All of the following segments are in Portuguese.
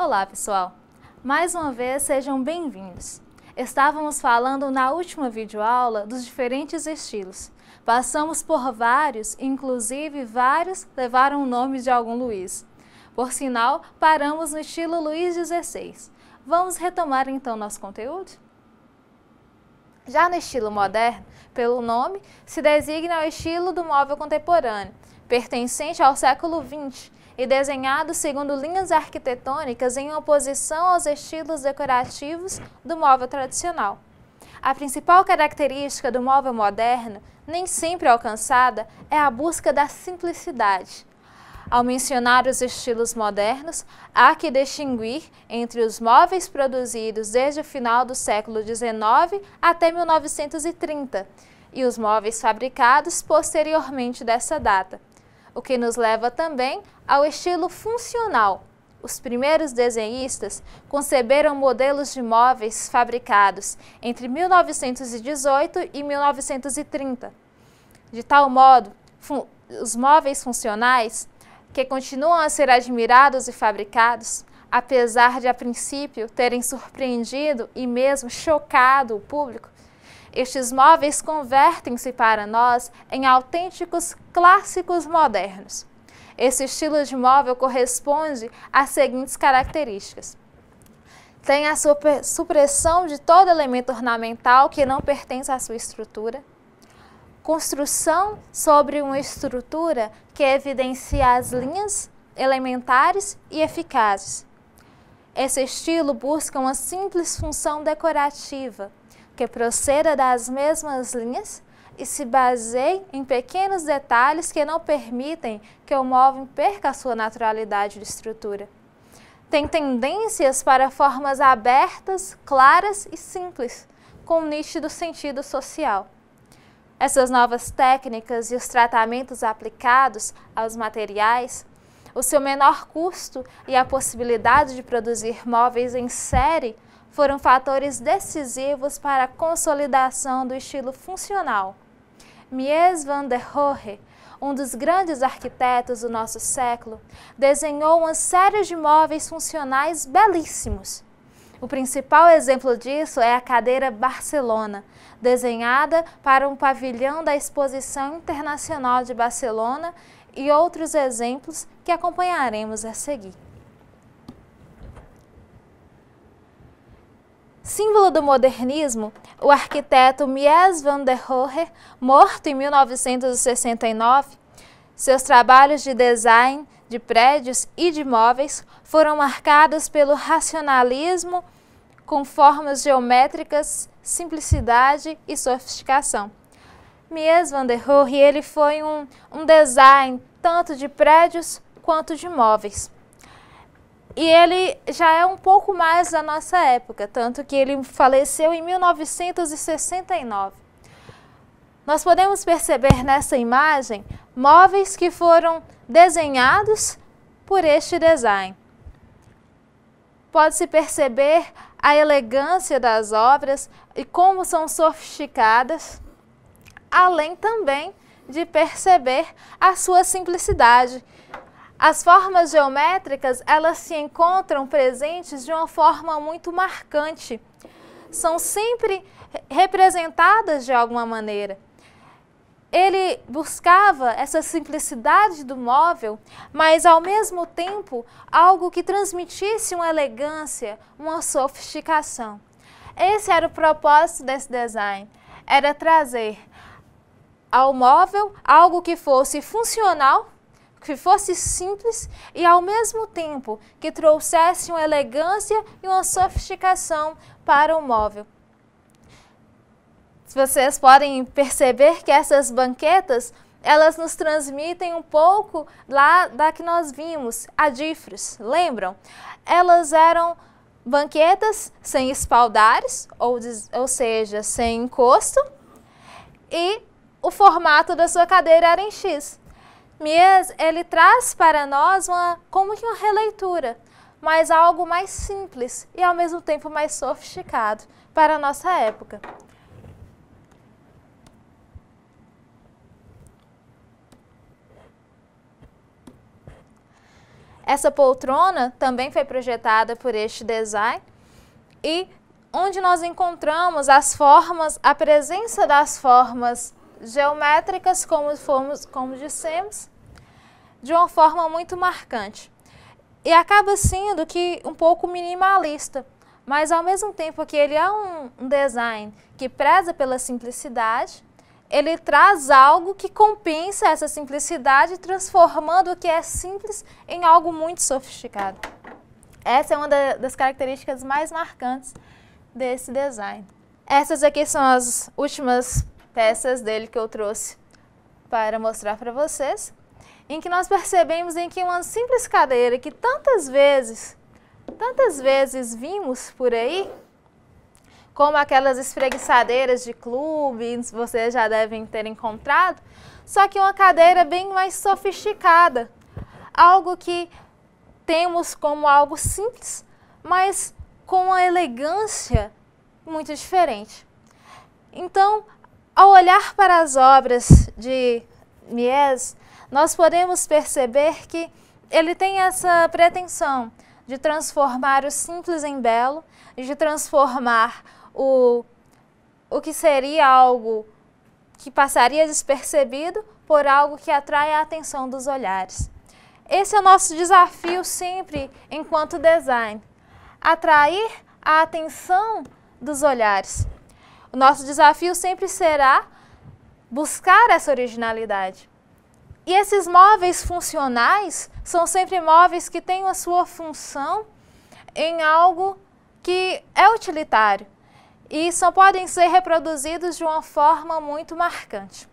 Olá, pessoal! Mais uma vez, sejam bem-vindos! Estávamos falando na última videoaula dos diferentes estilos. Passamos por vários, inclusive vários levaram o nome de algum Luiz. Por sinal, paramos no estilo Luiz XVI. Vamos retomar então nosso conteúdo? Já no estilo moderno, pelo nome, se designa o estilo do móvel contemporâneo, pertencente ao século XX, e desenhado segundo linhas arquitetônicas em oposição aos estilos decorativos do móvel tradicional. A principal característica do móvel moderno, nem sempre alcançada, é a busca da simplicidade. Ao mencionar os estilos modernos, há que distinguir entre os móveis produzidos desde o final do século XIX até 1930 e os móveis fabricados posteriormente dessa data o que nos leva também ao estilo funcional. Os primeiros desenhistas conceberam modelos de móveis fabricados entre 1918 e 1930. De tal modo, os móveis funcionais, que continuam a ser admirados e fabricados, apesar de a princípio terem surpreendido e mesmo chocado o público, estes móveis convertem-se para nós em autênticos clássicos modernos. Esse estilo de móvel corresponde às seguintes características. Tem a supressão de todo elemento ornamental que não pertence à sua estrutura. Construção sobre uma estrutura que evidencia as linhas elementares e eficazes. Esse estilo busca uma simples função decorativa, que proceda das mesmas linhas e se baseie em pequenos detalhes que não permitem que o móvel perca a sua naturalidade de estrutura. Tem tendências para formas abertas, claras e simples, com um nítido sentido social. Essas novas técnicas e os tratamentos aplicados aos materiais, o seu menor custo e a possibilidade de produzir móveis em série foram fatores decisivos para a consolidação do estilo funcional. Mies van der Rohe, um dos grandes arquitetos do nosso século, desenhou uma série de móveis funcionais belíssimos. O principal exemplo disso é a cadeira Barcelona, desenhada para um pavilhão da Exposição Internacional de Barcelona e outros exemplos que acompanharemos a seguir. Símbolo do modernismo, o arquiteto Mies van der Rohe, morto em 1969, seus trabalhos de design de prédios e de móveis foram marcados pelo racionalismo com formas geométricas, simplicidade e sofisticação. Mies van der Rohe ele foi um, um design tanto de prédios quanto de móveis. E ele já é um pouco mais da nossa época, tanto que ele faleceu em 1969. Nós podemos perceber nessa imagem móveis que foram desenhados por este design. Pode-se perceber a elegância das obras e como são sofisticadas, além também de perceber a sua simplicidade as formas geométricas, elas se encontram presentes de uma forma muito marcante. São sempre representadas de alguma maneira. Ele buscava essa simplicidade do móvel, mas ao mesmo tempo algo que transmitisse uma elegância, uma sofisticação. Esse era o propósito desse design, era trazer ao móvel algo que fosse funcional que fosse simples e ao mesmo tempo que trouxesse uma elegância e uma sofisticação para o móvel. Vocês podem perceber que essas banquetas elas nos transmitem um pouco lá da que nós vimos, a Difres, lembram? Elas eram banquetas sem espaldares, ou, ou seja, sem encosto, e o formato da sua cadeira era em X. Mies, ele traz para nós uma, como que uma releitura, mas algo mais simples e ao mesmo tempo mais sofisticado para a nossa época. Essa poltrona também foi projetada por este design e onde nós encontramos as formas, a presença das formas geométricas, como, fomos, como dissemos, de uma forma muito marcante. E acaba sendo que um pouco minimalista, mas ao mesmo tempo que ele é um design que preza pela simplicidade, ele traz algo que compensa essa simplicidade, transformando o que é simples em algo muito sofisticado. Essa é uma da, das características mais marcantes desse design. Essas aqui são as últimas peças dele que eu trouxe para mostrar para vocês, em que nós percebemos em que uma simples cadeira que tantas vezes, tantas vezes vimos por aí, como aquelas espreguiçadeiras de clube, vocês já devem ter encontrado, só que uma cadeira bem mais sofisticada, algo que temos como algo simples, mas com uma elegância muito diferente. Então, ao olhar para as obras de Mies, nós podemos perceber que ele tem essa pretensão de transformar o simples em belo, de transformar o, o que seria algo que passaria despercebido por algo que atrai a atenção dos olhares. Esse é o nosso desafio sempre enquanto design, atrair a atenção dos olhares. O nosso desafio sempre será buscar essa originalidade. E esses móveis funcionais são sempre móveis que têm a sua função em algo que é utilitário e só podem ser reproduzidos de uma forma muito marcante.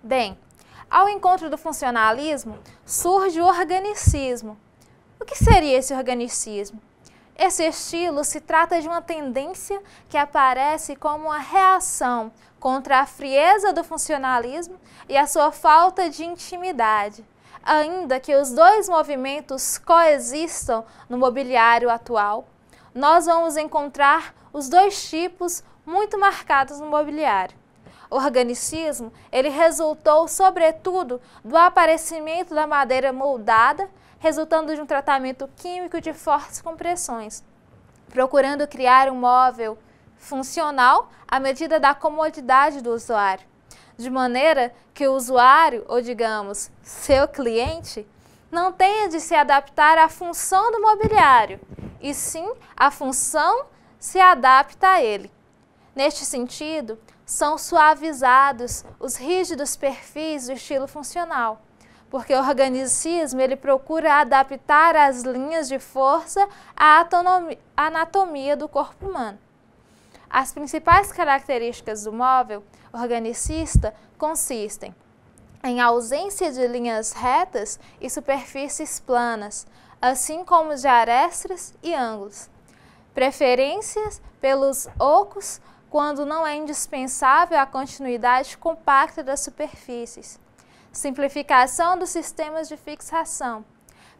Bem, ao encontro do funcionalismo surge o organicismo. O que seria esse organicismo? Esse estilo se trata de uma tendência que aparece como uma reação contra a frieza do funcionalismo e a sua falta de intimidade, ainda que os dois movimentos coexistam no mobiliário atual. Nós vamos encontrar os dois tipos muito marcados no mobiliário. O organicismo, ele resultou sobretudo do aparecimento da madeira moldada resultando de um tratamento químico de fortes compressões, procurando criar um móvel funcional à medida da comodidade do usuário, de maneira que o usuário, ou digamos, seu cliente, não tenha de se adaptar à função do mobiliário, e sim a função se adapta a ele. Neste sentido, são suavizados os rígidos perfis do estilo funcional, porque o organicismo ele procura adaptar as linhas de força à anatomia do corpo humano. As principais características do móvel organicista consistem em ausência de linhas retas e superfícies planas, assim como de arestas e ângulos. Preferências pelos ocos quando não é indispensável a continuidade compacta das superfícies simplificação dos sistemas de fixação,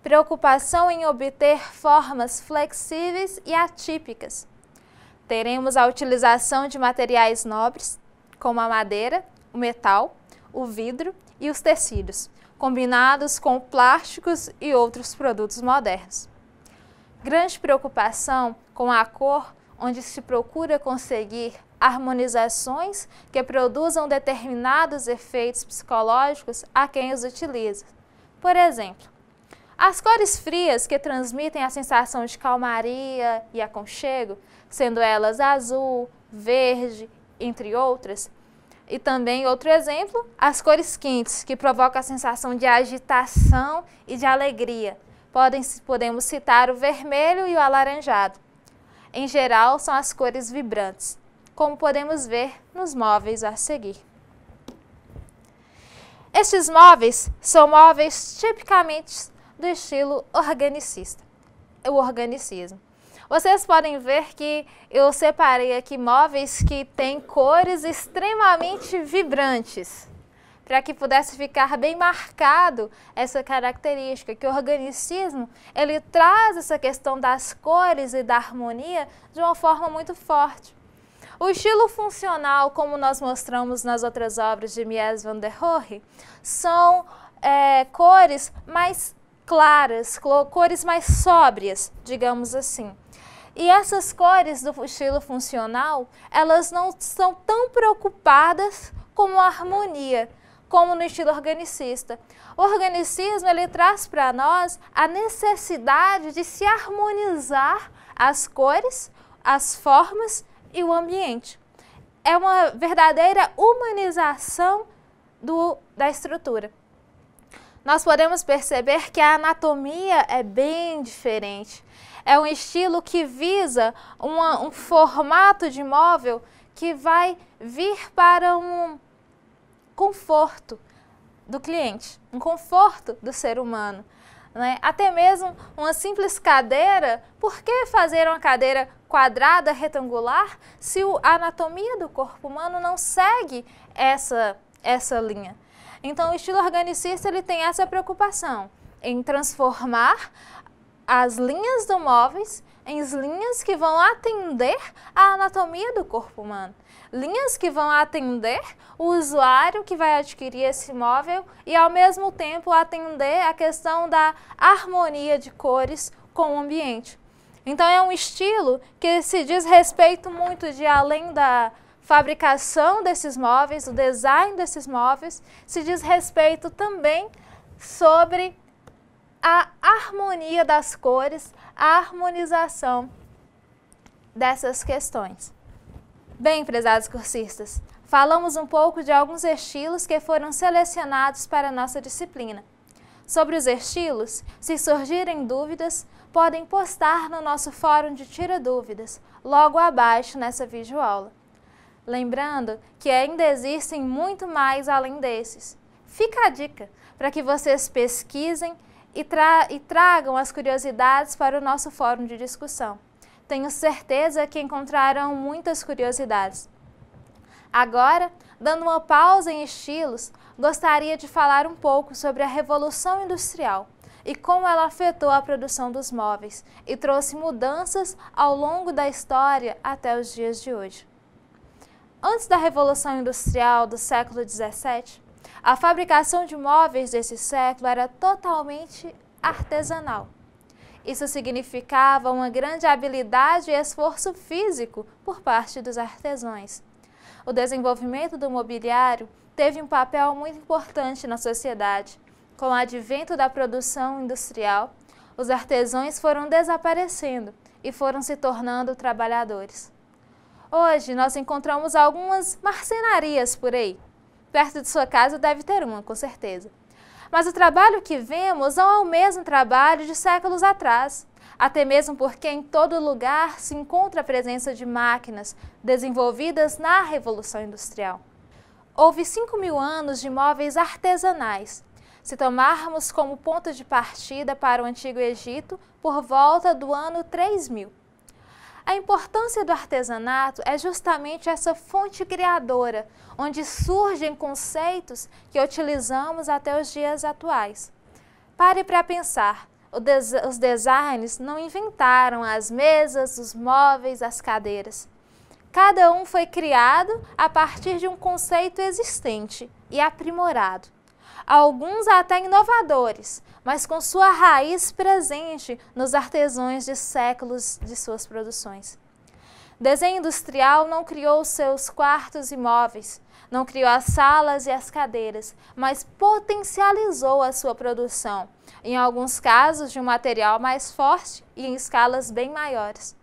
preocupação em obter formas flexíveis e atípicas. Teremos a utilização de materiais nobres, como a madeira, o metal, o vidro e os tecidos, combinados com plásticos e outros produtos modernos. Grande preocupação com a cor, onde se procura conseguir harmonizações que produzam determinados efeitos psicológicos a quem os utiliza. Por exemplo, as cores frias que transmitem a sensação de calmaria e aconchego, sendo elas azul, verde, entre outras. E também, outro exemplo, as cores quentes, que provocam a sensação de agitação e de alegria. Podem, podemos citar o vermelho e o alaranjado. Em geral, são as cores vibrantes como podemos ver nos móveis a seguir. Estes móveis são móveis tipicamente do estilo organicista, o organicismo. Vocês podem ver que eu separei aqui móveis que têm cores extremamente vibrantes, para que pudesse ficar bem marcado essa característica, que o organicismo, ele traz essa questão das cores e da harmonia de uma forma muito forte. O estilo funcional, como nós mostramos nas outras obras de Mies van der Rohe, são é, cores mais claras, cores mais sóbrias, digamos assim. E essas cores do estilo funcional, elas não são tão preocupadas com a harmonia, como no estilo organicista. O organicismo ele traz para nós a necessidade de se harmonizar as cores, as formas e o ambiente. É uma verdadeira humanização do, da estrutura. Nós podemos perceber que a anatomia é bem diferente. É um estilo que visa uma, um formato de móvel que vai vir para um conforto do cliente, um conforto do ser humano. Né? Até mesmo uma simples cadeira, por que fazer uma cadeira quadrada, retangular, se a anatomia do corpo humano não segue essa, essa linha? Então, o estilo organicista ele tem essa preocupação em transformar as linhas do móveis em linhas que vão atender a anatomia do corpo humano. Linhas que vão atender o usuário que vai adquirir esse imóvel e, ao mesmo tempo, atender a questão da harmonia de cores com o ambiente. Então, é um estilo que se diz respeito muito de além da fabricação desses móveis, o design desses móveis, se diz respeito também sobre a harmonia das cores, a harmonização dessas questões. Bem, prezados cursistas, falamos um pouco de alguns estilos que foram selecionados para a nossa disciplina. Sobre os estilos, se surgirem dúvidas, podem postar no nosso fórum de Tira Dúvidas, logo abaixo nessa videoaula. Lembrando que ainda existem muito mais além desses. Fica a dica para que vocês pesquisem e, tra e tragam as curiosidades para o nosso fórum de discussão. Tenho certeza que encontrarão muitas curiosidades. Agora, dando uma pausa em estilos, gostaria de falar um pouco sobre a Revolução Industrial e como ela afetou a produção dos móveis e trouxe mudanças ao longo da história até os dias de hoje. Antes da Revolução Industrial do século XVII, a fabricação de móveis desse século era totalmente artesanal. Isso significava uma grande habilidade e esforço físico por parte dos artesãos. O desenvolvimento do mobiliário teve um papel muito importante na sociedade. Com o advento da produção industrial, os artesãos foram desaparecendo e foram se tornando trabalhadores. Hoje nós encontramos algumas marcenarias por aí, Perto de sua casa deve ter uma, com certeza. Mas o trabalho que vemos não é o mesmo trabalho de séculos atrás, até mesmo porque em todo lugar se encontra a presença de máquinas desenvolvidas na Revolução Industrial. Houve 5 mil anos de móveis artesanais. Se tomarmos como ponto de partida para o Antigo Egito, por volta do ano 3000. A importância do artesanato é justamente essa fonte criadora, onde surgem conceitos que utilizamos até os dias atuais. Pare para pensar. Os designs não inventaram as mesas, os móveis, as cadeiras. Cada um foi criado a partir de um conceito existente e aprimorado alguns até inovadores, mas com sua raiz presente nos artesãos de séculos de suas produções. Desenho industrial não criou seus quartos e móveis, não criou as salas e as cadeiras, mas potencializou a sua produção, em alguns casos de um material mais forte e em escalas bem maiores.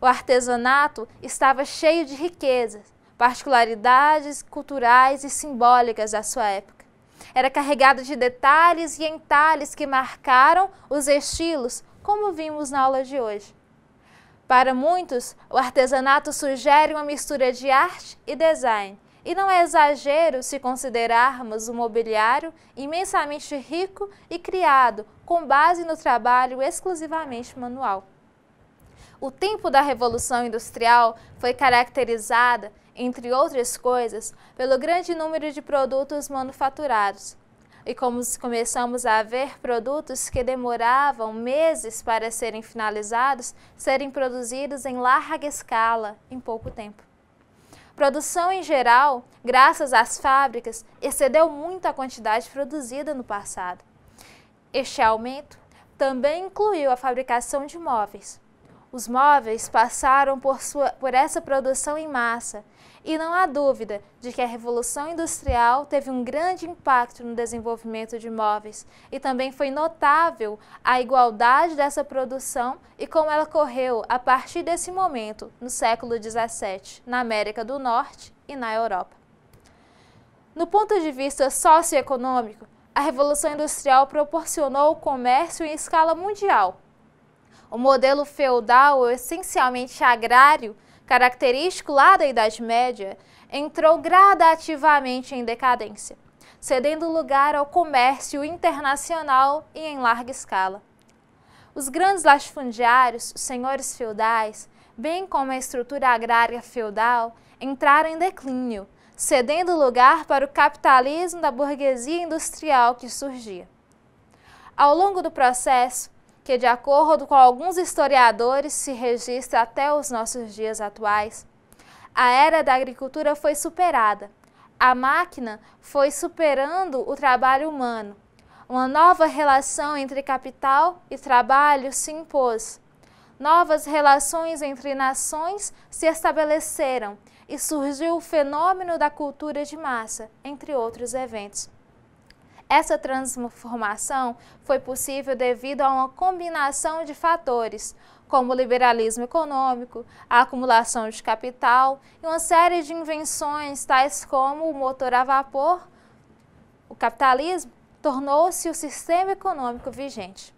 O artesanato estava cheio de riquezas, particularidades culturais e simbólicas da sua época era carregado de detalhes e entalhes que marcaram os estilos, como vimos na aula de hoje. Para muitos, o artesanato sugere uma mistura de arte e design, e não é exagero se considerarmos um mobiliário imensamente rico e criado com base no trabalho exclusivamente manual. O tempo da Revolução Industrial foi caracterizada entre outras coisas, pelo grande número de produtos manufaturados. E como começamos a ver produtos que demoravam meses para serem finalizados, serem produzidos em larga escala em pouco tempo. Produção em geral, graças às fábricas, excedeu muito a quantidade produzida no passado. Este aumento também incluiu a fabricação de móveis. Os móveis passaram por, sua, por essa produção em massa e não há dúvida de que a Revolução Industrial teve um grande impacto no desenvolvimento de móveis e também foi notável a igualdade dessa produção e como ela correu a partir desse momento, no século XVII, na América do Norte e na Europa. No ponto de vista socioeconômico, a Revolução Industrial proporcionou o comércio em escala mundial. O modelo feudal, ou essencialmente agrário, característico lá da Idade Média, entrou gradativamente em decadência, cedendo lugar ao comércio internacional e em larga escala. Os grandes latifundiários, senhores feudais, bem como a estrutura agrária feudal, entraram em declínio, cedendo lugar para o capitalismo da burguesia industrial que surgia. Ao longo do processo, que, de acordo com alguns historiadores, se registra até os nossos dias atuais. A era da agricultura foi superada. A máquina foi superando o trabalho humano. Uma nova relação entre capital e trabalho se impôs. Novas relações entre nações se estabeleceram e surgiu o fenômeno da cultura de massa, entre outros eventos. Essa transformação foi possível devido a uma combinação de fatores, como o liberalismo econômico, a acumulação de capital e uma série de invenções, tais como o motor a vapor. O capitalismo tornou-se o sistema econômico vigente.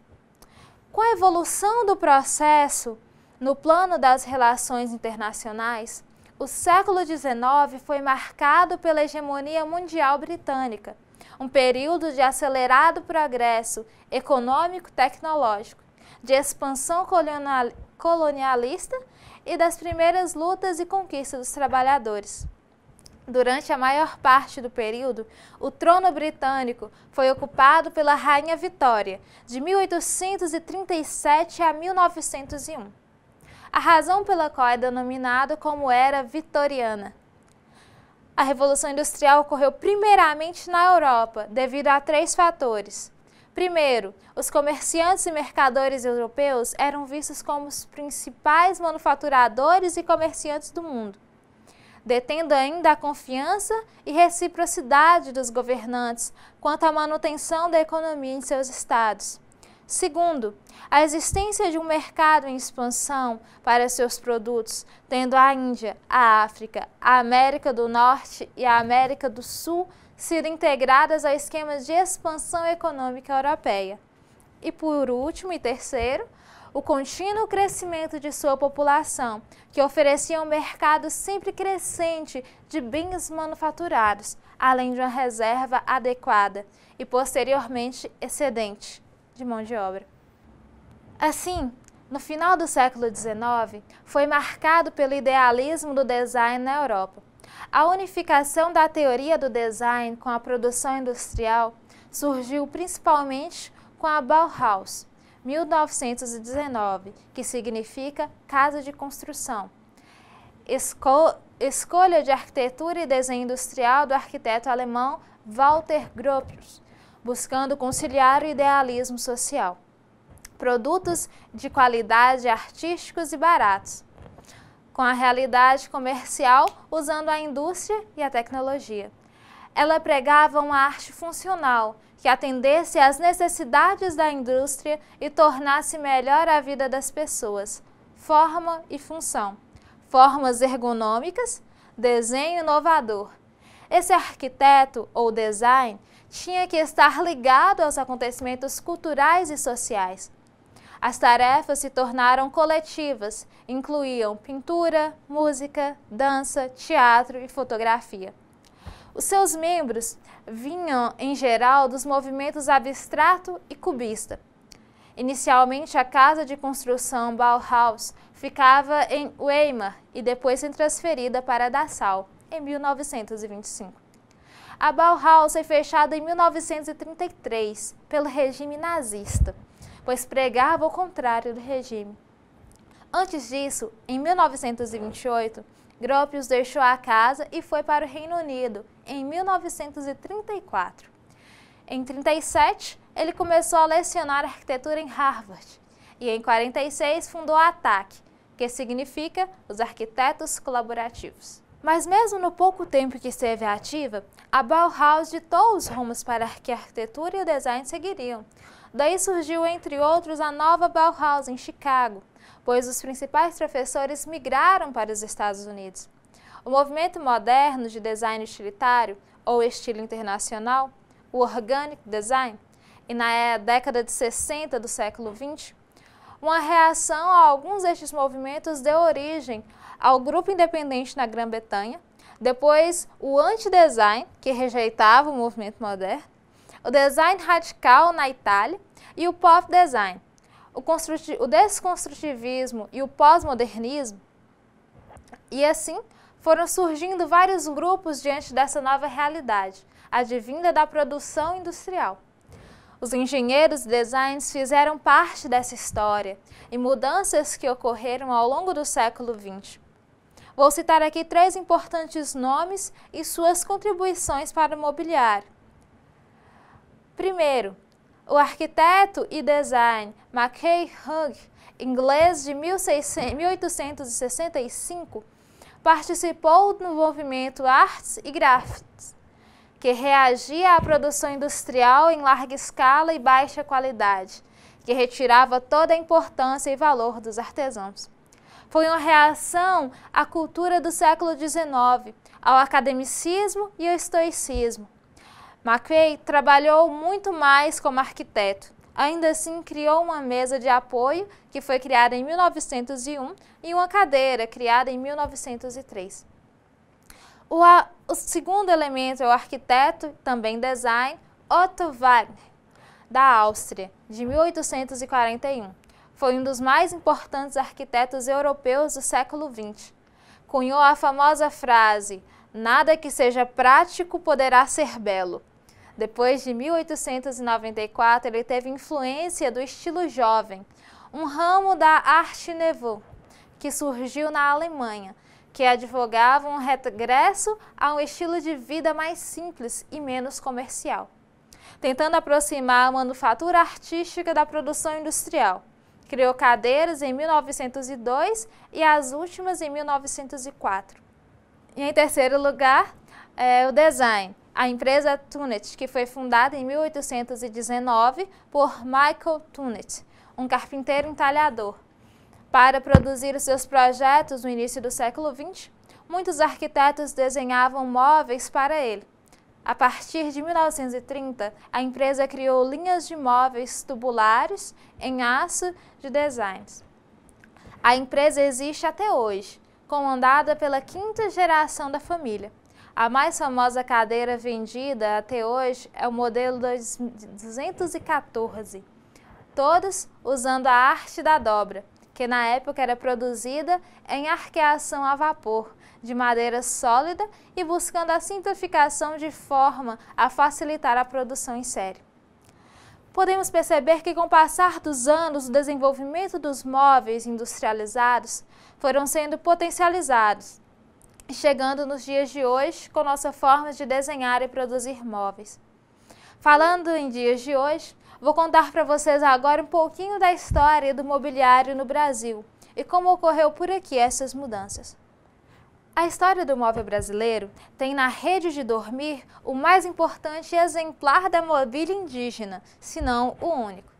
Com a evolução do processo no plano das relações internacionais, o século XIX foi marcado pela hegemonia mundial britânica um período de acelerado progresso econômico-tecnológico, de expansão colonialista e das primeiras lutas e conquistas dos trabalhadores. Durante a maior parte do período, o trono britânico foi ocupado pela Rainha Vitória, de 1837 a 1901. A razão pela qual é denominado como era vitoriana a Revolução Industrial ocorreu primeiramente na Europa, devido a três fatores. Primeiro, os comerciantes e mercadores europeus eram vistos como os principais manufaturadores e comerciantes do mundo, detendo ainda a confiança e reciprocidade dos governantes quanto à manutenção da economia em seus estados. Segundo, a existência de um mercado em expansão para seus produtos, tendo a Índia, a África, a América do Norte e a América do Sul sido integradas a esquemas de expansão econômica europeia. E por último e terceiro, o contínuo crescimento de sua população, que oferecia um mercado sempre crescente de bens manufaturados, além de uma reserva adequada e posteriormente excedente de mão de obra. Assim, no final do século XIX, foi marcado pelo idealismo do design na Europa. A unificação da teoria do design com a produção industrial surgiu principalmente com a Bauhaus, 1919, que significa Casa de Construção. Esco escolha de arquitetura e desenho industrial do arquiteto alemão Walter Gropius, buscando conciliar o idealismo social. Produtos de qualidade artísticos e baratos, com a realidade comercial usando a indústria e a tecnologia. Ela pregava uma arte funcional que atendesse às necessidades da indústria e tornasse melhor a vida das pessoas. Forma e função. Formas ergonômicas, desenho inovador. Esse arquiteto ou design tinha que estar ligado aos acontecimentos culturais e sociais. As tarefas se tornaram coletivas, incluíam pintura, música, dança, teatro e fotografia. Os seus membros vinham, em geral, dos movimentos abstrato e cubista. Inicialmente, a casa de construção Bauhaus ficava em Weimar e depois foi transferida para Dassau, em 1925. A Bauhaus foi fechada em 1933 pelo regime nazista, pois pregava o contrário do regime. Antes disso, em 1928, Gropius deixou a casa e foi para o Reino Unido em 1934. Em 37, ele começou a lecionar arquitetura em Harvard e em 46 fundou a ATAC, que significa os Arquitetos Colaborativos. Mas mesmo no pouco tempo que esteve ativa, a Bauhaus ditou os rumos para que a arquitetura e o design seguiriam. Daí surgiu, entre outros, a nova Bauhaus em Chicago, pois os principais professores migraram para os Estados Unidos. O movimento moderno de design utilitário, ou estilo internacional, o organic design, e na é, década de 60 do século 20, uma reação a alguns destes movimentos deu origem ao grupo independente na Grã-Bretanha, depois o anti-design, que rejeitava o movimento moderno, o design radical na Itália e o pop design. O, o desconstrutivismo e o pós-modernismo, e assim foram surgindo vários grupos diante dessa nova realidade, advinda da produção industrial. Os engenheiros e designs fizeram parte dessa história e mudanças que ocorreram ao longo do século XX. Vou citar aqui três importantes nomes e suas contribuições para o mobiliário. Primeiro, o arquiteto e design Mackay Hugg, inglês de 1865, participou no movimento Arts e Graphics que reagia à produção industrial em larga escala e baixa qualidade, que retirava toda a importância e valor dos artesãos. Foi uma reação à cultura do século XIX, ao academicismo e ao estoicismo. MacKay trabalhou muito mais como arquiteto. Ainda assim, criou uma mesa de apoio, que foi criada em 1901, e uma cadeira, criada em 1903. O, a, o segundo elemento é o arquiteto, também design, Otto Wagner, da Áustria, de 1841. Foi um dos mais importantes arquitetos europeus do século XX. Cunhou a famosa frase: Nada que seja prático poderá ser belo. Depois de 1894, ele teve influência do estilo jovem, um ramo da Arte Nouveau, que surgiu na Alemanha que advogavam um regresso a um estilo de vida mais simples e menos comercial, tentando aproximar a manufatura artística da produção industrial. Criou cadeiras em 1902 e as últimas em 1904. E em terceiro lugar, é o design. A empresa Tunet, que foi fundada em 1819 por Michael Tunet, um carpinteiro entalhador, para produzir seus projetos no início do século XX, muitos arquitetos desenhavam móveis para ele. A partir de 1930, a empresa criou linhas de móveis tubulares em aço de designs. A empresa existe até hoje, comandada pela quinta geração da família. A mais famosa cadeira vendida até hoje é o modelo 214, todos usando a arte da dobra que na época era produzida em arqueação a vapor, de madeira sólida e buscando a simplificação de forma a facilitar a produção em série. Podemos perceber que com o passar dos anos, o desenvolvimento dos móveis industrializados foram sendo potencializados, chegando nos dias de hoje com nossa forma de desenhar e produzir móveis. Falando em dias de hoje, Vou contar para vocês agora um pouquinho da história do mobiliário no Brasil e como ocorreu por aqui essas mudanças. A história do móvel brasileiro tem na rede de dormir o mais importante exemplar da mobília indígena, se não o único.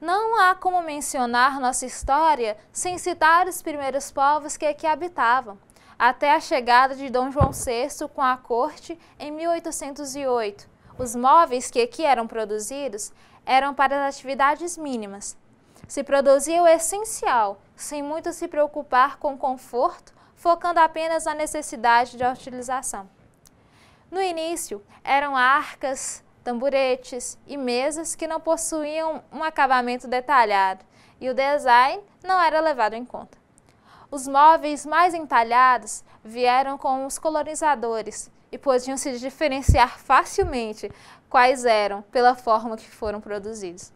Não há como mencionar nossa história sem citar os primeiros povos que aqui habitavam, até a chegada de Dom João VI com a corte em 1808, os móveis que aqui eram produzidos eram para as atividades mínimas. Se produzia o essencial, sem muito se preocupar com conforto, focando apenas na necessidade de utilização. No início, eram arcas, tamburetes e mesas que não possuíam um acabamento detalhado e o design não era levado em conta. Os móveis mais entalhados vieram com os colonizadores, e podiam se diferenciar facilmente quais eram pela forma que foram produzidos.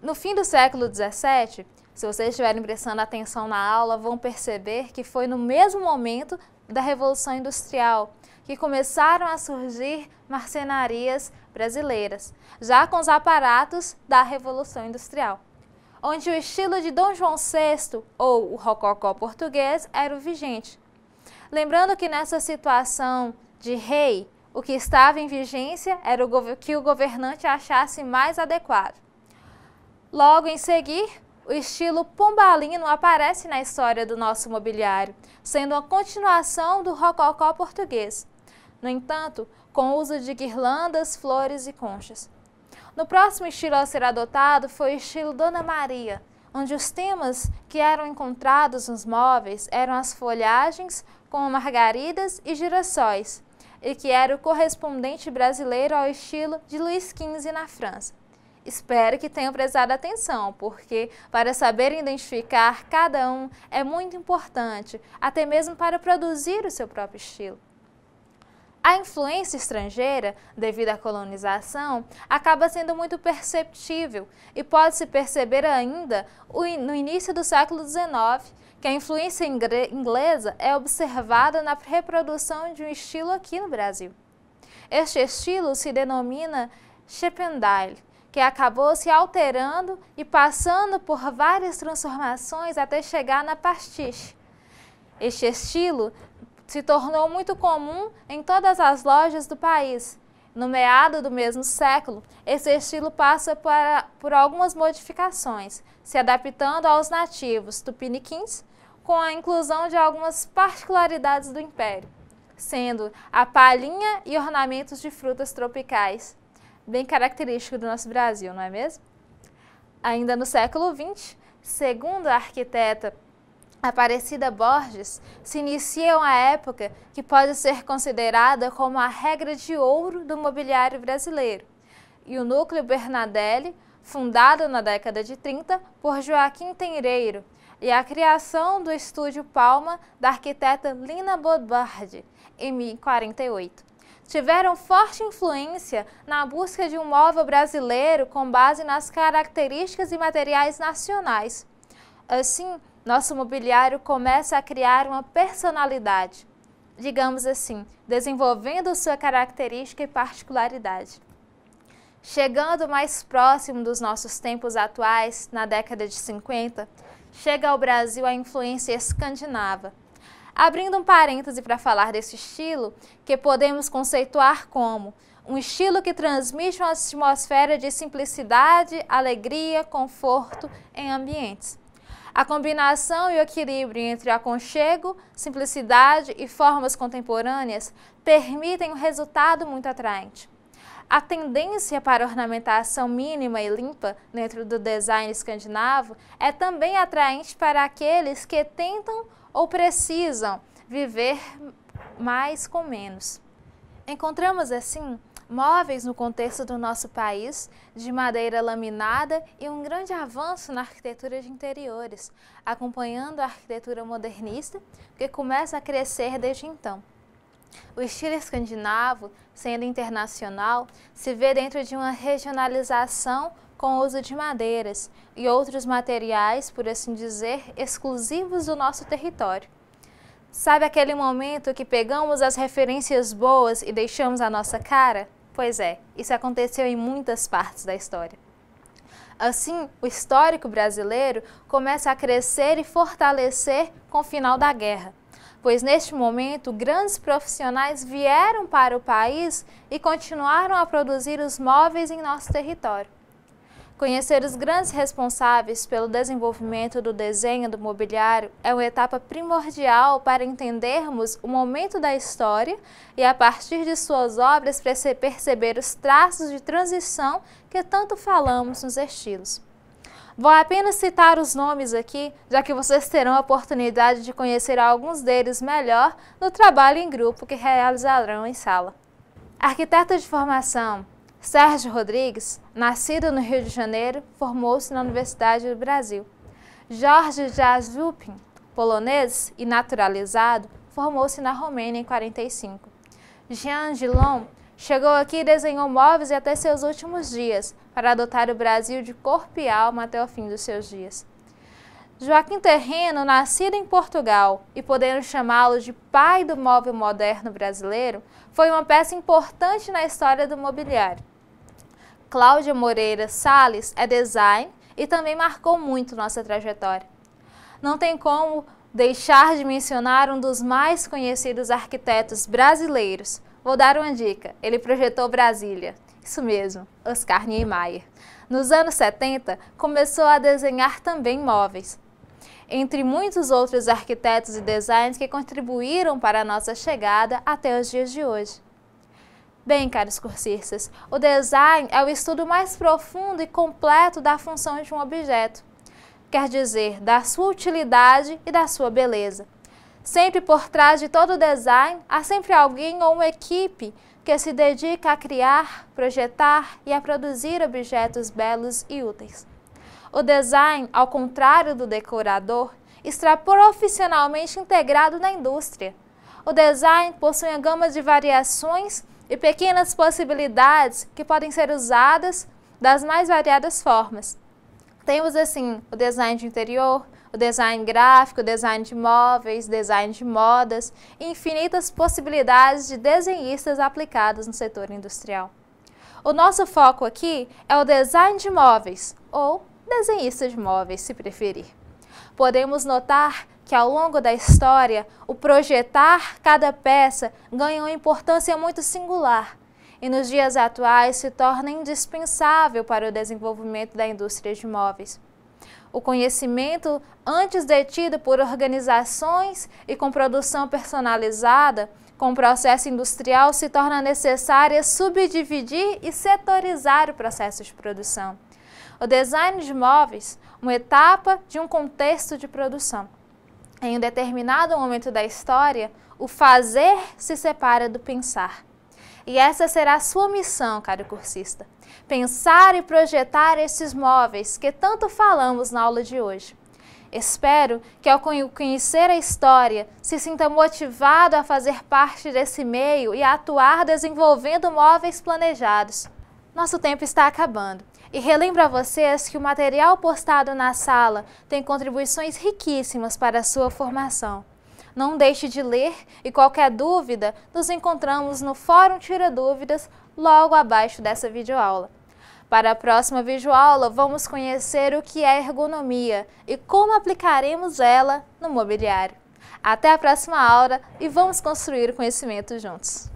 No fim do século XVII, se vocês estiverem prestando atenção na aula, vão perceber que foi no mesmo momento da Revolução Industrial que começaram a surgir marcenarias brasileiras, já com os aparatos da Revolução Industrial, onde o estilo de Dom João VI ou o rococó português era o vigente. Lembrando que nessa situação de rei, o que estava em vigência era o que o governante achasse mais adequado. Logo em seguir, o estilo pombalino aparece na história do nosso mobiliário, sendo uma continuação do rococó português. No entanto, com o uso de guirlandas, flores e conchas. No próximo estilo a ser adotado foi o estilo Dona Maria, onde os temas que eram encontrados nos móveis eram as folhagens com margaridas e girassóis, e que era o correspondente brasileiro ao estilo de Luís XV na França. Espero que tenham prestado atenção, porque para saber identificar cada um é muito importante, até mesmo para produzir o seu próprio estilo. A influência estrangeira, devido à colonização, acaba sendo muito perceptível e pode-se perceber ainda no início do século XIX, que a influência inglesa é observada na reprodução de um estilo aqui no Brasil. Este estilo se denomina Chippendale, que acabou se alterando e passando por várias transformações até chegar na pastiche. Este estilo se tornou muito comum em todas as lojas do país. No meado do mesmo século, esse estilo passa por algumas modificações, se adaptando aos nativos tupiniquins com a inclusão de algumas particularidades do império, sendo a palhinha e ornamentos de frutas tropicais, bem característico do nosso Brasil, não é mesmo? Ainda no século XX, segundo a arquiteta Aparecida Borges, se inicia uma época que pode ser considerada como a regra de ouro do mobiliário brasileiro, e o núcleo Bernadelli, fundado na década de 30 por Joaquim Tenreiro, e a criação do Estúdio Palma da arquiteta Lina Bobardi, em 1048. Tiveram forte influência na busca de um móvel brasileiro com base nas características e materiais nacionais. Assim, nosso mobiliário começa a criar uma personalidade, digamos assim, desenvolvendo sua característica e particularidade. Chegando mais próximo dos nossos tempos atuais, na década de 50, chega ao Brasil a influência escandinava. Abrindo um parêntese para falar desse estilo, que podemos conceituar como um estilo que transmite uma atmosfera de simplicidade, alegria, conforto em ambientes. A combinação e o equilíbrio entre aconchego, simplicidade e formas contemporâneas permitem um resultado muito atraente. A tendência para ornamentação mínima e limpa dentro do design escandinavo é também atraente para aqueles que tentam ou precisam viver mais com menos. Encontramos assim móveis no contexto do nosso país, de madeira laminada e um grande avanço na arquitetura de interiores, acompanhando a arquitetura modernista, que começa a crescer desde então. O estilo escandinavo, sendo internacional, se vê dentro de uma regionalização com o uso de madeiras e outros materiais, por assim dizer, exclusivos do nosso território. Sabe aquele momento que pegamos as referências boas e deixamos a nossa cara? Pois é, isso aconteceu em muitas partes da história. Assim, o histórico brasileiro começa a crescer e fortalecer com o final da guerra, pois neste momento grandes profissionais vieram para o país e continuaram a produzir os móveis em nosso território. Conhecer os grandes responsáveis pelo desenvolvimento do desenho do mobiliário é uma etapa primordial para entendermos o momento da história e, a partir de suas obras, perceber os traços de transição que tanto falamos nos estilos. Vou apenas citar os nomes aqui, já que vocês terão a oportunidade de conhecer alguns deles melhor no trabalho em grupo que realizarão em sala. Arquiteto de formação, Sérgio Rodrigues, nascido no Rio de Janeiro, formou-se na Universidade do Brasil. Jorge Jazupin, polonês e naturalizado, formou-se na Romênia em 45. Jean Gillon, Chegou aqui e desenhou móveis até seus últimos dias, para adotar o Brasil de corpo e alma até o fim dos seus dias. Joaquim Terreno, nascido em Portugal e podendo chamá-lo de pai do móvel moderno brasileiro, foi uma peça importante na história do mobiliário. Cláudia Moreira Salles é design e também marcou muito nossa trajetória. Não tem como deixar de mencionar um dos mais conhecidos arquitetos brasileiros, Vou dar uma dica: ele projetou Brasília. Isso mesmo, Oscar Niemeyer. Nos anos 70, começou a desenhar também móveis. Entre muitos outros arquitetos e designers que contribuíram para a nossa chegada até os dias de hoje. Bem, caros cursistas, o design é o estudo mais profundo e completo da função de um objeto, quer dizer, da sua utilidade e da sua beleza. Sempre por trás de todo design, há sempre alguém ou uma equipe que se dedica a criar, projetar e a produzir objetos belos e úteis. O design, ao contrário do decorador, está profissionalmente integrado na indústria. O design possui uma gama de variações e pequenas possibilidades que podem ser usadas das mais variadas formas. Temos assim o design de interior, o design gráfico, design de móveis, design de modas infinitas possibilidades de desenhistas aplicados no setor industrial. O nosso foco aqui é o design de móveis, ou desenhista de móveis, se preferir. Podemos notar que ao longo da história, o projetar cada peça ganha uma importância muito singular e nos dias atuais se torna indispensável para o desenvolvimento da indústria de móveis. O conhecimento, antes detido por organizações e com produção personalizada, com o processo industrial se torna necessário subdividir e setorizar o processo de produção. O design de móveis, uma etapa de um contexto de produção. Em um determinado momento da história, o fazer se separa do pensar. E essa será a sua missão, caro cursista. Pensar e projetar esses móveis que tanto falamos na aula de hoje. Espero que ao conhecer a história, se sinta motivado a fazer parte desse meio e a atuar desenvolvendo móveis planejados. Nosso tempo está acabando. E relembro a vocês que o material postado na sala tem contribuições riquíssimas para a sua formação. Não deixe de ler e qualquer dúvida, nos encontramos no Fórum Tira Dúvidas, logo abaixo dessa videoaula. Para a próxima videoaula, vamos conhecer o que é ergonomia e como aplicaremos ela no mobiliário. Até a próxima aula e vamos construir o conhecimento juntos!